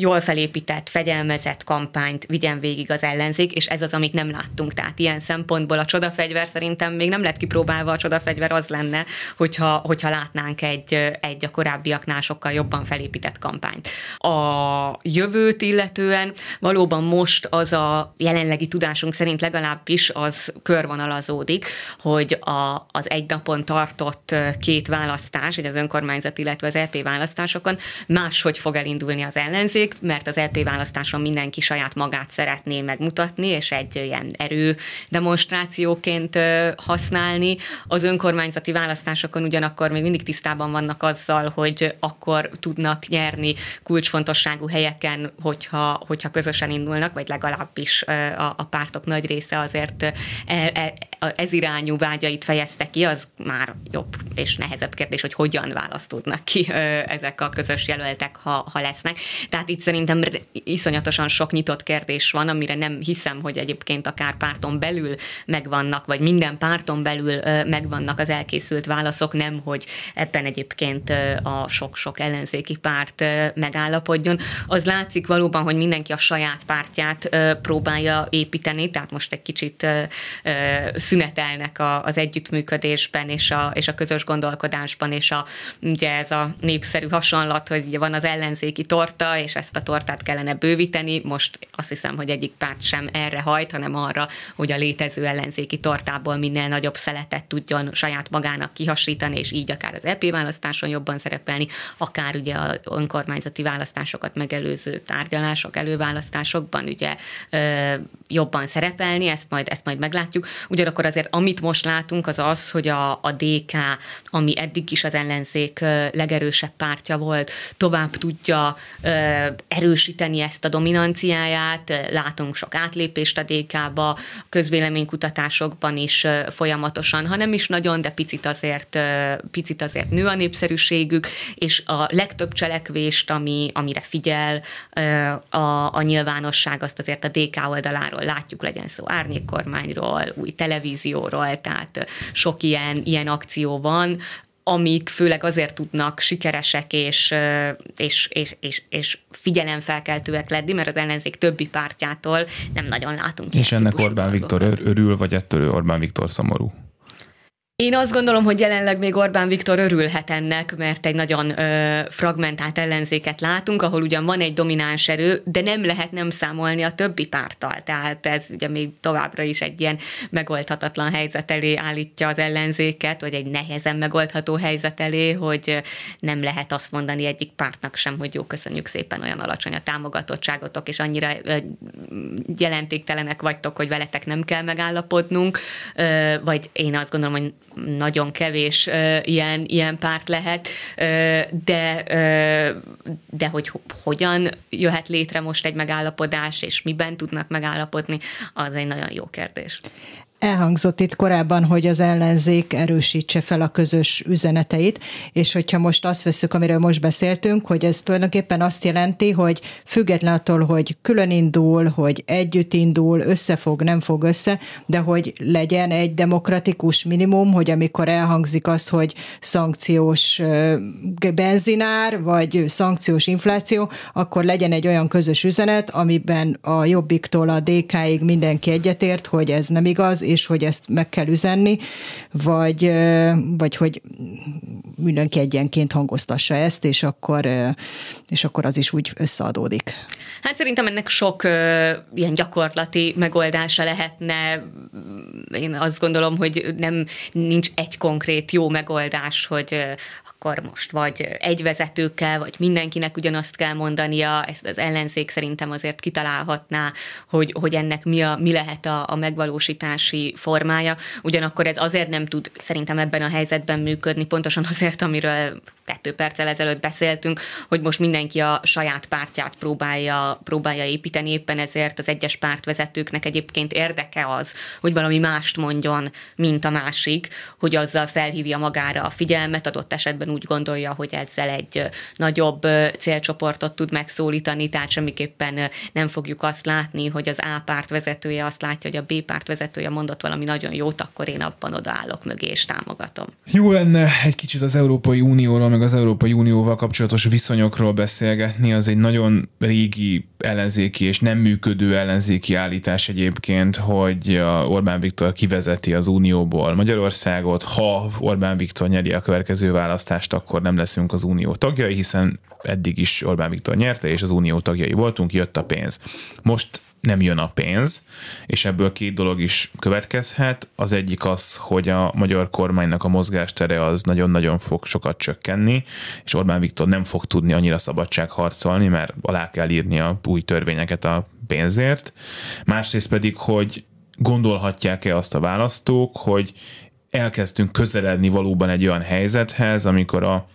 jól felépített, fegyelmezett kampányt vigyen végig az ellenzék, és ez az, amit nem láttunk. Tehát ilyen szempontból a csodafegyver szerintem még nem lett kipróbálva, a csodafegyver az lenne, hogyha, hogyha látnánk egy, egy a korábbiaknál sokkal jobban felépített kampányt. A jövőt illetően valóban most az a jelenlegi tudásunk szerint legalábbis az körvonalazódik, hogy a, az egy napon tartott két választás, vagy az önkormányzat, illetve az EP választásokon máshogy fog elindulni az ellenzék, működik, mert az LP e választáson mindenki saját magát szeretné megmutatni, és egy ilyen erő demonstrációként használni. Az önkormányzati választásokon ugyanakkor még mindig tisztában vannak azzal, hogy akkor tudnak nyerni kulcsfontosságú helyeken, hogyha, hogyha közösen indulnak, vagy legalábbis a, a pártok nagy része azért el, el, e, ez irányú vágyait fejezte ki, az már jobb és nehezebb kérdés, hogy hogyan választódnak ki ezek a közös jelöltek, ha, ha lesznek. Tehát itt szerintem iszonyatosan sok nyitott kérdés van, amire nem hiszem, hogy egyébként akár párton belül megvannak, vagy minden párton belül megvannak az elkészült válaszok, nem, hogy ebben egyébként a sok-sok ellenzéki párt megállapodjon. Az látszik valóban, hogy mindenki a saját pártját próbálja építeni, tehát most egy kicsit szünetelnek a, az együttműködésben és a, és a közös gondolkodásban, és a, ugye ez a népszerű hasonlat, hogy ugye van az ellenzéki torta, és ezt a tortát kellene bővíteni, most azt hiszem, hogy egyik párt sem erre hajt, hanem arra, hogy a létező ellenzéki tortából minél nagyobb szeletet tudjon saját magának kihasítani, és így akár az EP választáson jobban szerepelni, akár ugye a önkormányzati választásokat megelőző tárgyalások, előválasztásokban ugye ö, jobban szerepelni, ezt majd, ezt majd meglátjuk. Ugyanakkor akkor azért amit most látunk, az az, hogy a, a DK, ami eddig is az ellenzék legerősebb pártja volt, tovább tudja erősíteni ezt a dominanciáját. Látunk sok átlépést a DK-ba, közvéleménykutatásokban is folyamatosan, ha nem is nagyon, de picit azért, picit azért nő a népszerűségük, és a legtöbb cselekvést, ami, amire figyel a, a nyilvánosság, azt azért a DK oldaláról látjuk, legyen szó árnyékkormányról, új televízió, televízióról, tehát sok ilyen, ilyen akció van, amik főleg azért tudnak sikeresek és, és, és, és, és figyelemfelkeltőek lenni, mert az ellenzék többi pártjától nem nagyon látunk. És ennek Orbán dolgokat. Viktor örül, vagy ettől Orbán Viktor szomorú? Én azt gondolom, hogy jelenleg még Orbán Viktor örülhet ennek, mert egy nagyon ö, fragmentált ellenzéket látunk, ahol ugyan van egy domináns erő, de nem lehet nem számolni a többi párttal. Tehát ez ugye még továbbra is egy ilyen megoldhatatlan helyzet elé állítja az ellenzéket, vagy egy nehezen megoldható helyzet elé, hogy nem lehet azt mondani egyik pártnak sem, hogy jó, köszönjük szépen, olyan alacsony a támogatottságotok, és annyira ö, jelentéktelenek vagytok, hogy veletek nem kell megállapodnunk, ö, vagy én azt gondolom, hogy nagyon kevés uh, ilyen, ilyen párt lehet, uh, de, uh, de hogy hogyan jöhet létre most egy megállapodás, és miben tudnak megállapodni, az egy nagyon jó kérdés. Elhangzott itt korábban, hogy az ellenzék erősítse fel a közös üzeneteit, és hogyha most azt veszük, amiről most beszéltünk, hogy ez tulajdonképpen azt jelenti, hogy független attól, hogy külön indul, hogy együtt indul, összefog, nem fog össze, de hogy legyen egy demokratikus minimum, hogy amikor elhangzik az, hogy szankciós benzinár, vagy szankciós infláció, akkor legyen egy olyan közös üzenet, amiben a jobbiktól a DK-ig mindenki egyetért, hogy ez nem igaz, és hogy ezt meg kell üzenni, vagy, vagy hogy mindenki egyenként hangoztassa ezt, és akkor, és akkor az is úgy összeadódik. Hát szerintem ennek sok ö, ilyen gyakorlati megoldása lehetne. Én azt gondolom, hogy nem nincs egy konkrét jó megoldás, hogy akkor most vagy egy vezetőkkel, vagy mindenkinek ugyanazt kell mondania, ezt az ellenzék szerintem azért kitalálhatná, hogy, hogy ennek mi, a, mi lehet a, a megvalósítási formája. Ugyanakkor ez azért nem tud szerintem ebben a helyzetben működni, pontosan azért, amiről kettő perccel ezelőtt beszéltünk, hogy most mindenki a saját pártját próbálja, próbálja építeni, éppen ezért az egyes pártvezetőknek egyébként érdeke az, hogy valami mást mondjon, mint a másik, hogy azzal felhívja magára a figyelmet, adott esetben úgy gondolja, hogy ezzel egy nagyobb célcsoportot tud megszólítani, tehát semmiképpen nem fogjuk azt látni, hogy az A párt vezetője azt látja, hogy a B párt vezetője mondott valami nagyon jót, akkor én abban odaállok mögé és támogatom. Jó lenne egy kicsit az Európai Unióról, meg meg az Európai Unióval kapcsolatos viszonyokról beszélgetni, az egy nagyon régi ellenzéki és nem működő ellenzéki állítás egyébként, hogy Orbán Viktor kivezeti az Unióból Magyarországot. Ha Orbán Viktor nyeri a következő választást, akkor nem leszünk az Unió tagjai, hiszen eddig is Orbán Viktor nyerte, és az Unió tagjai voltunk, jött a pénz. Most nem jön a pénz, és ebből két dolog is következhet. Az egyik az, hogy a magyar kormánynak a mozgástere az nagyon-nagyon fog sokat csökkenni, és Orbán Viktor nem fog tudni annyira szabadság harcolni, mert alá kell írnia új törvényeket a pénzért. Másrészt pedig, hogy gondolhatják-e azt a választók, hogy elkezdtünk közeledni valóban egy olyan helyzethez, amikor a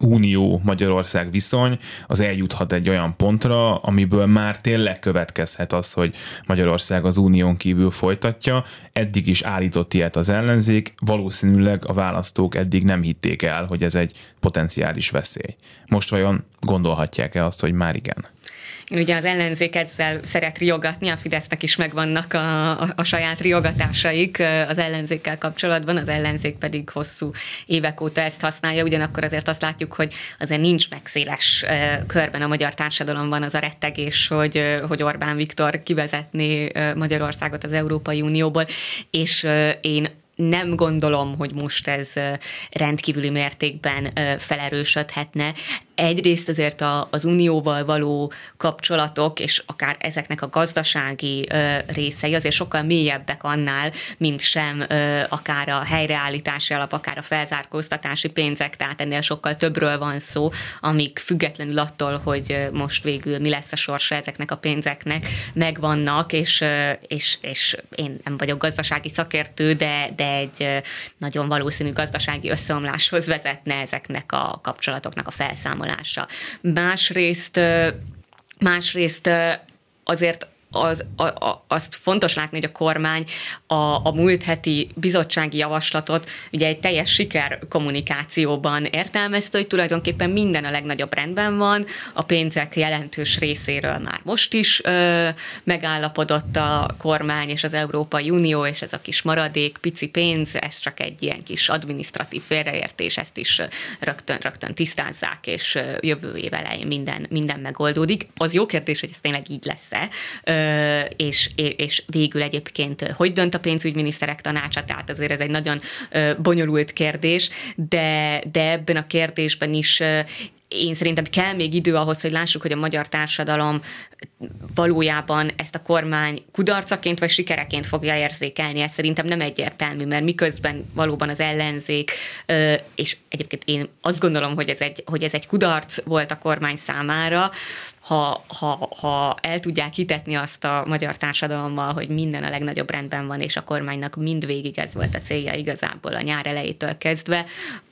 Unió-Magyarország viszony az eljuthat egy olyan pontra, amiből már tényleg következhet az, hogy Magyarország az Unión kívül folytatja. Eddig is állított ilyet az ellenzék, valószínűleg a választók eddig nem hitték el, hogy ez egy potenciális veszély. Most vajon gondolhatják-e azt, hogy már igen? Ugye az ellenzék ezzel szeret riogatni, a Fidesznek is megvannak a, a, a saját riogatásaik az ellenzékkel kapcsolatban, az ellenzék pedig hosszú évek óta ezt használja, ugyanakkor azért azt látjuk, hogy azért nincs megszéles körben a magyar társadalomban az a rettegés, hogy, hogy Orbán Viktor kivezetné Magyarországot az Európai Unióból, és én nem gondolom, hogy most ez rendkívüli mértékben felerősödhetne egyrészt azért a, az unióval való kapcsolatok, és akár ezeknek a gazdasági ö, részei azért sokkal mélyebbek annál, mint sem ö, akár a helyreállítási alap, akár a felzárkóztatási pénzek, tehát ennél sokkal többről van szó, amik függetlenül attól, hogy most végül mi lesz a sorsa ezeknek a pénzeknek, megvannak, és, és, és én nem vagyok gazdasági szakértő, de, de egy nagyon valószínű gazdasági összeomláshoz vezetne ezeknek a kapcsolatoknak a felszámolása számolása. Másrészt, másrészt azért az, a, a, azt fontos látni, hogy a kormány a, a múlt heti bizottsági javaslatot ugye egy teljes siker kommunikációban értelmezte, hogy tulajdonképpen minden a legnagyobb rendben van, a pénzek jelentős részéről már most is ö, megállapodott a kormány és az Európai Unió, és ez a kis maradék, pici pénz, ez csak egy ilyen kis adminisztratív félreértés, ezt is rögtön, rögtön tisztázzák, és jövő év elején minden, minden megoldódik. Az jó kérdés, hogy ez tényleg így lesz-e, ö, és, és végül egyébként hogy dönt a pénzügyminiszterek tanácsa, tehát azért ez egy nagyon bonyolult kérdés, de, de ebben a kérdésben is én szerintem kell még idő ahhoz, hogy lássuk, hogy a magyar társadalom valójában ezt a kormány kudarcaként vagy sikereként fogja érzékelni. Ez szerintem nem egyértelmű, mert miközben valóban az ellenzék, és egyébként én azt gondolom, hogy ez egy, hogy ez egy kudarc volt a kormány számára, ha, ha, ha el tudják hitetni azt a magyar társadalommal, hogy minden a legnagyobb rendben van, és a kormánynak mindvégig ez volt a célja igazából a nyár elejétől kezdve,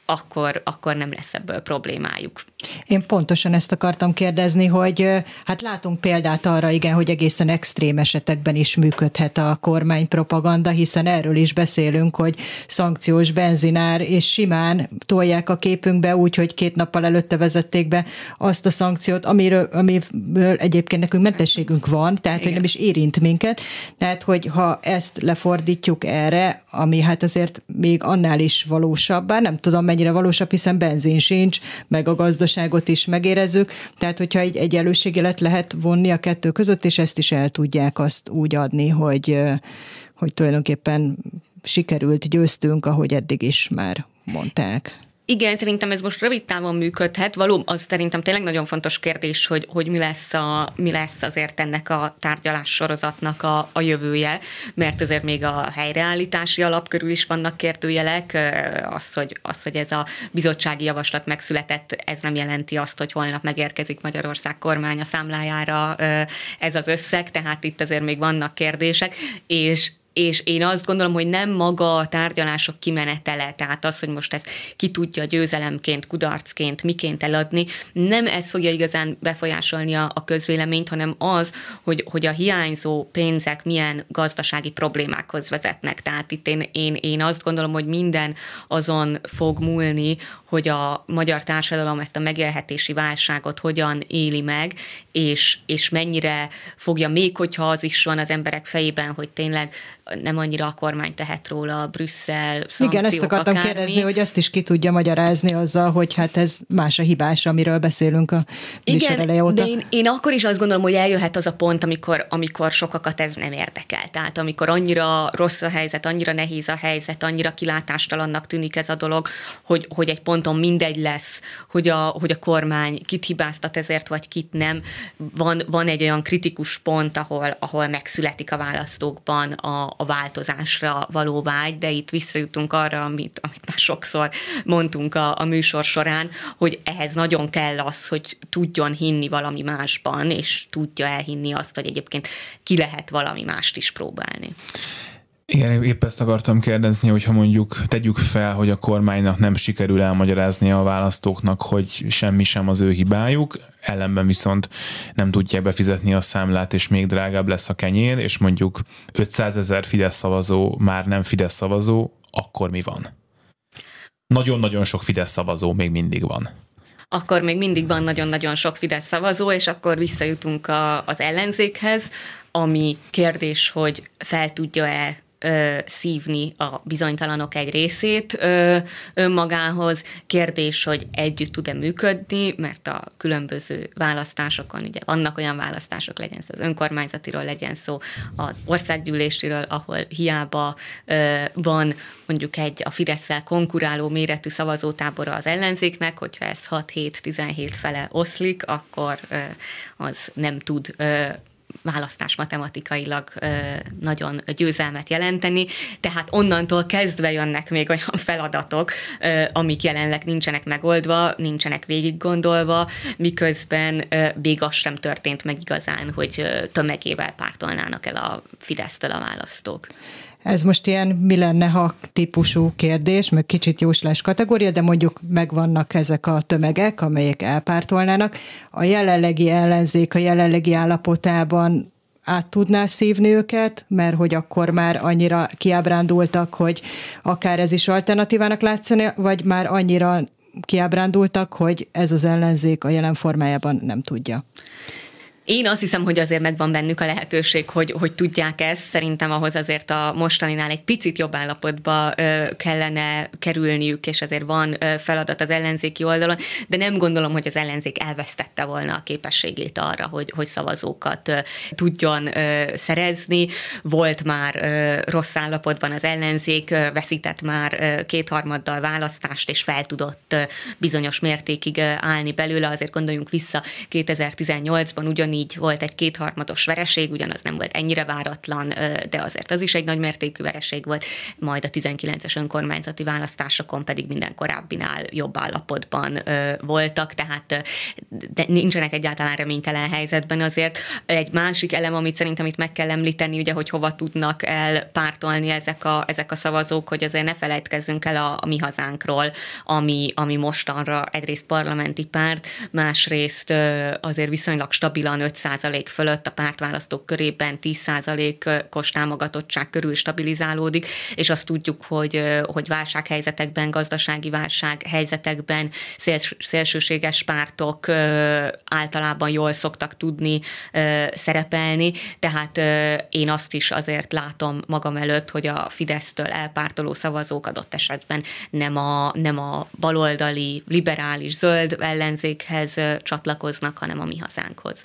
akkor, akkor nem lesz ebből problémájuk. Én pontosan ezt akartam kérdezni, hogy hát látunk példát arra, igen, hogy egészen extrém esetekben is működhet a kormány propaganda, hiszen erről is beszélünk, hogy szankciós benzinár és simán tolják a képünkbe úgy, hogy két nappal előtte vezették be azt a szankciót, amiről, amiről egyébként nekünk mentességünk van, tehát igen. hogy nem is érint minket. Tehát, hogy ha ezt lefordítjuk erre, ami hát azért még annál is valósabb, bár nem tudom mennyire valósabb, hiszen benzin sincs, meg a gazdaság fontosságot is megérezzük, tehát hogyha egy egyenlőségélet lehet vonni a kettő között, és ezt is el tudják azt úgy adni, hogy, hogy tulajdonképpen sikerült, győztünk, ahogy eddig is már mondták. Igen, szerintem ez most rövid távon működhet. Való, az szerintem tényleg nagyon fontos kérdés, hogy, hogy mi, lesz a, mi lesz azért ennek a tárgyalás sorozatnak a, a jövője, mert azért még a helyreállítási alap körül is vannak kérdőjelek. Az, hogy, az, hogy ez a bizottsági javaslat megszületett, ez nem jelenti azt, hogy holnap megérkezik Magyarország kormánya számlájára ez az összeg, tehát itt azért még vannak kérdések, és és én azt gondolom, hogy nem maga a tárgyalások kimenetele, tehát az, hogy most ezt ki tudja győzelemként, kudarcként, miként eladni, nem ez fogja igazán befolyásolni a, a közvéleményt, hanem az, hogy, hogy a hiányzó pénzek milyen gazdasági problémákhoz vezetnek. Tehát itt én, én, én azt gondolom, hogy minden azon fog múlni, hogy a magyar társadalom ezt a megélhetési válságot hogyan éli meg, és, és mennyire fogja, még hogyha az is van az emberek fejében, hogy tényleg nem annyira a kormány tehet róla, a Brüsszel, Igen, ezt akartam akármi. kérdezni, hogy azt is ki tudja magyarázni azzal, hogy hát ez más a hibás, amiről beszélünk a Igen, eleje óta. de én, én, akkor is azt gondolom, hogy eljöhet az a pont, amikor, amikor sokakat ez nem érdekel. Tehát amikor annyira rossz a helyzet, annyira nehéz a helyzet, annyira kilátástalannak tűnik ez a dolog, hogy, hogy egy pont ponton mindegy lesz, hogy a, hogy a kormány kit hibáztat ezért, vagy kit nem. Van, van egy olyan kritikus pont, ahol, ahol megszületik a választókban a, a változásra való vágy, de itt visszajutunk arra, amit, amit már sokszor mondtunk a, a műsor során, hogy ehhez nagyon kell az, hogy tudjon hinni valami másban, és tudja elhinni azt, hogy egyébként ki lehet valami mást is próbálni. Igen, épp ezt akartam kérdezni, hogyha mondjuk tegyük fel, hogy a kormánynak nem sikerül elmagyarázni a választóknak, hogy semmi sem az ő hibájuk, ellenben viszont nem tudják befizetni a számlát, és még drágább lesz a kenyér, és mondjuk 500 ezer Fidesz szavazó már nem Fidesz szavazó, akkor mi van? Nagyon-nagyon sok Fidesz szavazó még mindig van akkor még mindig van nagyon-nagyon sok Fidesz szavazó, és akkor visszajutunk a, az ellenzékhez, ami kérdés, hogy fel tudja-e ö, szívni a bizonytalanok egy részét ö, önmagához. Kérdés, hogy együtt tud-e működni, mert a különböző választásokon, ugye vannak olyan választások, legyen szó az önkormányzatiról, legyen szó az országgyűlésiről, ahol hiába ö, van mondjuk egy a fidesz konkuráló méretű szavazótábora az ellenzéknek, hogyha ez 6-7-17 fele oszlik, akkor ö, az nem tud ö, választás matematikailag nagyon győzelmet jelenteni, tehát onnantól kezdve jönnek még olyan feladatok, amik jelenleg nincsenek megoldva, nincsenek végig gondolva, miközben még az sem történt meg igazán, hogy tömegével pártolnának el a Fidesztől a választók. Ez most ilyen mi lenne, ha típusú kérdés, meg kicsit jóslás kategória, de mondjuk megvannak ezek a tömegek, amelyek elpártolnának. A jelenlegi ellenzék a jelenlegi állapotában át tudná szívni őket, mert hogy akkor már annyira kiábrándultak, hogy akár ez is alternatívának látszani, vagy már annyira kiábrándultak, hogy ez az ellenzék a jelen formájában nem tudja. Én azt hiszem, hogy azért megvan bennük a lehetőség, hogy, hogy tudják ezt. Szerintem ahhoz azért a mostaninál egy picit jobb állapotba kellene kerülniük, és azért van feladat az ellenzéki oldalon, de nem gondolom, hogy az ellenzék elvesztette volna a képességét arra, hogy, hogy szavazókat tudjon szerezni. Volt már rossz állapotban az ellenzék, veszített már kétharmaddal választást, és fel tudott bizonyos mértékig állni belőle. Azért gondoljunk vissza 2018-ban ugyanígy így volt egy kétharmados vereség, ugyanaz nem volt ennyire váratlan, de azért az is egy nagy mértékű vereség volt, majd a 19-es önkormányzati választásokon pedig minden korábbinál jobb állapotban voltak, tehát nincsenek egyáltalán reménytelen helyzetben azért. Egy másik elem, amit szerintem itt meg kell említeni, ugye, hogy hova tudnak elpártolni ezek a, ezek a szavazók, hogy azért ne felejtkezzünk el a, a mi hazánkról, ami, ami mostanra egyrészt parlamenti párt, másrészt azért viszonylag stabilan 65% fölött, a pártválasztók körében 10%-os támogatottság körül stabilizálódik, és azt tudjuk, hogy, hogy válsághelyzetekben, gazdasági válsághelyzetekben széls, szélsőséges pártok általában jól szoktak tudni szerepelni, tehát én azt is azért látom magam előtt, hogy a Fidesztől elpártoló szavazók adott esetben nem a, nem a baloldali, liberális, zöld ellenzékhez csatlakoznak, hanem a mi hazánkhoz.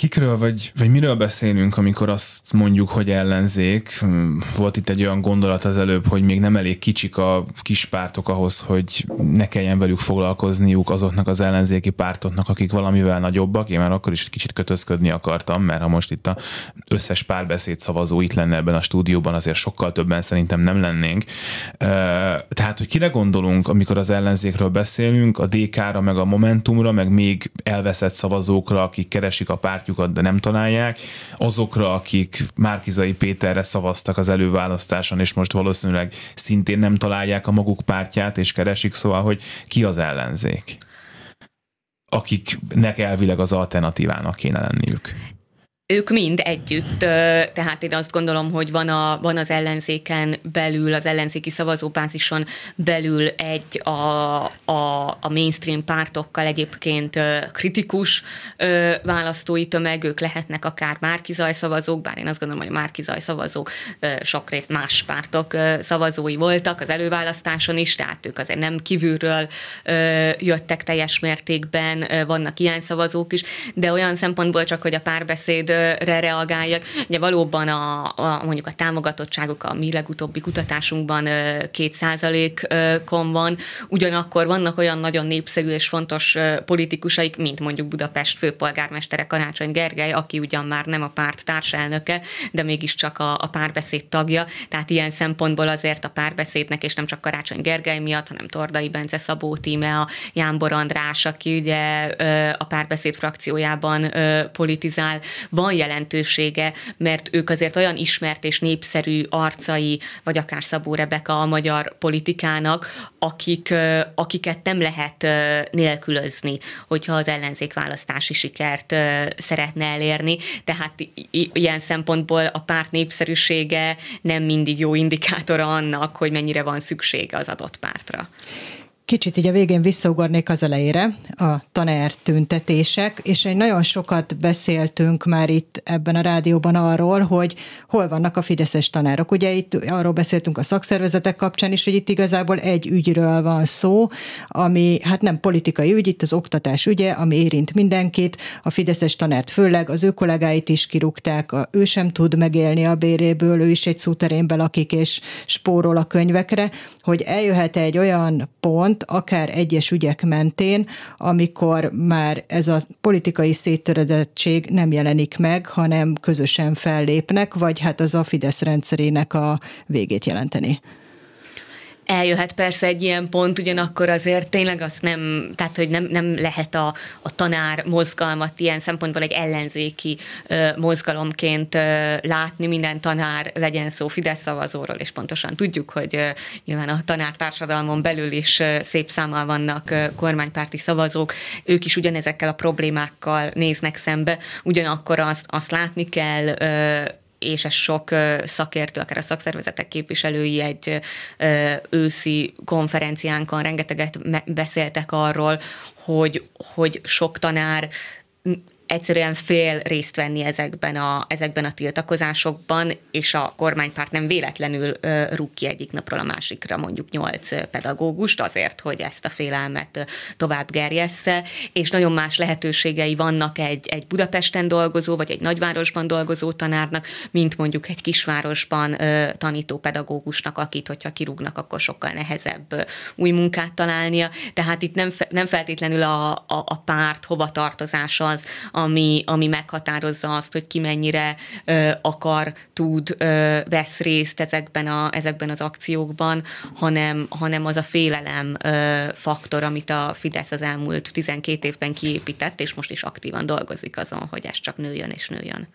Kikről vagy, vagy miről beszélünk, amikor azt mondjuk, hogy ellenzék? Volt itt egy olyan gondolat az előbb, hogy még nem elég kicsik a kis pártok ahhoz, hogy ne kelljen velük foglalkozniuk azoknak az ellenzéki pártoknak, akik valamivel nagyobbak. Én már akkor is kicsit kötözködni akartam, mert ha most itt a összes párbeszéd szavazó itt lenne ebben a stúdióban, azért sokkal többen szerintem nem lennénk. Tehát, hogy kire gondolunk, amikor az ellenzékről beszélünk, a DK-ra, meg a Momentumra, meg még elveszett szavazókra, akik keresik a párt pártjukat, de nem találják. Azokra, akik Márkizai Péterre szavaztak az előválasztáson, és most valószínűleg szintén nem találják a maguk pártját, és keresik, szóval, hogy ki az ellenzék akiknek elvileg az alternatívának kéne lenniük ők mind együtt, tehát én azt gondolom, hogy van, a, van az ellenzéken belül, az ellenzéki szavazópázison belül egy a, a, a mainstream pártokkal egyébként kritikus választói tömeg, ők lehetnek akár Márkizaj szavazók, bár én azt gondolom, hogy a Márkizaj szavazók sok részt más pártok szavazói voltak az előválasztáson is, tehát ők azért nem kívülről jöttek teljes mértékben, vannak ilyen szavazók is, de olyan szempontból csak, hogy a párbeszéd re reagáljak. Ugye valóban a, a, mondjuk a támogatottságok a mi legutóbbi kutatásunkban 2%-on van, ugyanakkor vannak olyan nagyon népszerű és fontos politikusaik, mint mondjuk Budapest főpolgármestere Karácsony Gergely, aki ugyan már nem a párt társelnöke, de mégiscsak a, a párbeszéd tagja, tehát ilyen szempontból azért a párbeszédnek, és nem csak Karácsony Gergely miatt, hanem Tordai Bence Szabó Tíme, a Jánbor András, aki ugye a párbeszéd frakciójában politizál. Van van jelentősége, mert ők azért olyan ismert és népszerű arcai, vagy akár Szabó Rebeka a magyar politikának, akik, akiket nem lehet nélkülözni, hogyha az ellenzék választási sikert szeretne elérni. Tehát ilyen szempontból a párt népszerűsége nem mindig jó indikátora annak, hogy mennyire van szüksége az adott pártra. Kicsit így a végén visszaugornék az elejére, a tanár tüntetések, és egy nagyon sokat beszéltünk már itt ebben a rádióban arról, hogy hol vannak a fideszes tanárok. Ugye itt arról beszéltünk a szakszervezetek kapcsán is, hogy itt igazából egy ügyről van szó, ami hát nem politikai ügy, itt az oktatás ügye, ami érint mindenkit, a fideszes tanárt főleg, az ő kollégáit is kirúgták, a, ő sem tud megélni a béréből, ő is egy szúterénbe lakik és spórol a könyvekre, hogy eljöhet egy olyan pont, történt, akár egyes ügyek mentén, amikor már ez a politikai széttöredettség nem jelenik meg, hanem közösen fellépnek, vagy hát az a Fidesz rendszerének a végét jelenteni eljöhet persze egy ilyen pont, ugyanakkor azért tényleg azt nem, tehát hogy nem, nem lehet a, a tanár mozgalmat ilyen szempontból egy ellenzéki ö, mozgalomként ö, látni, minden tanár legyen szó Fidesz szavazóról, és pontosan tudjuk, hogy ö, nyilván a tanártársadalmon belül is ö, szép számmal vannak ö, kormánypárti szavazók, ők is ugyanezekkel a problémákkal néznek szembe, ugyanakkor azt, azt látni kell, ö, és ez sok szakértő, akár a szakszervezetek képviselői egy őszi konferenciánkon rengeteget beszéltek arról, hogy, hogy sok tanár egyszerűen fél részt venni ezekben a, ezekben a tiltakozásokban, és a kormánypárt nem véletlenül rúg ki egyik napról a másikra mondjuk nyolc pedagógust azért, hogy ezt a félelmet tovább gerjessze, és nagyon más lehetőségei vannak egy, egy Budapesten dolgozó, vagy egy nagyvárosban dolgozó tanárnak, mint mondjuk egy kisvárosban tanító pedagógusnak, akit, hogyha kirúgnak, akkor sokkal nehezebb új munkát találnia. Tehát itt nem, nem feltétlenül a, a, a párt hova tartozása az, ami, ami meghatározza azt, hogy ki mennyire ö, akar, tud, ö, vesz részt ezekben, a, ezekben az akciókban, hanem, hanem az a félelem ö, faktor, amit a Fidesz az elmúlt 12 évben kiépített, és most is aktívan dolgozik azon, hogy ez csak nőjön és nőjön.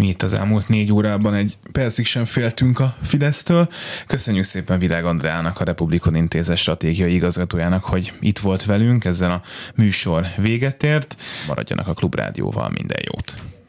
Mi itt az elmúlt négy órában egy percig sem féltünk a Fidesztől. Köszönjük szépen Virág Andrának, a Republikon Intézet stratégiai igazgatójának, hogy itt volt velünk, ezzel a műsor véget ért. Maradjanak a Klubrádióval, minden jót!